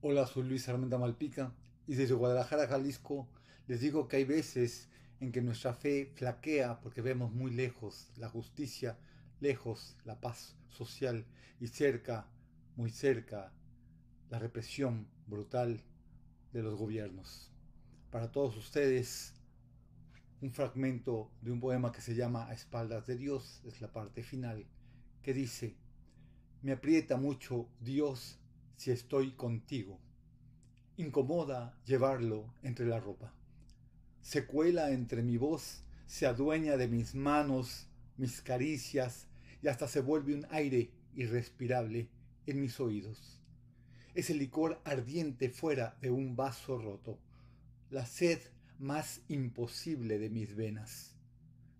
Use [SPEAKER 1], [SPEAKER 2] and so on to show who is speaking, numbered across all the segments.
[SPEAKER 1] Hola, soy Luis Armenta Malpica y desde Guadalajara, Jalisco, les digo que hay veces en que nuestra fe flaquea porque vemos muy lejos la justicia, lejos la paz social y cerca, muy cerca, la represión brutal de los gobiernos. Para todos ustedes, un fragmento de un poema que se llama A espaldas de Dios, es la parte final, que dice, me aprieta mucho Dios si estoy contigo. Incomoda llevarlo entre la ropa. Se cuela entre mi voz, se adueña de mis manos, mis caricias, y hasta se vuelve un aire irrespirable en mis oídos. Es el licor ardiente fuera de un vaso roto, la sed más imposible de mis venas.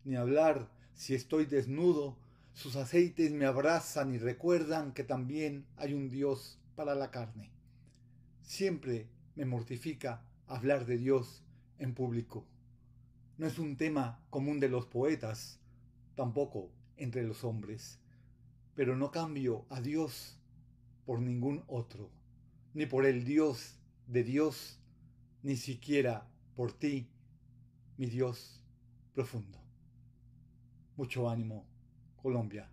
[SPEAKER 1] Ni hablar si estoy desnudo, sus aceites me abrazan y recuerdan que también hay un Dios para la carne. Siempre me mortifica hablar de Dios en público. No es un tema común de los poetas, tampoco entre los hombres, pero no cambio a Dios por ningún otro, ni por el Dios de Dios, ni siquiera por ti, mi Dios profundo. Mucho ánimo, Colombia.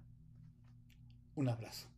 [SPEAKER 1] Un abrazo.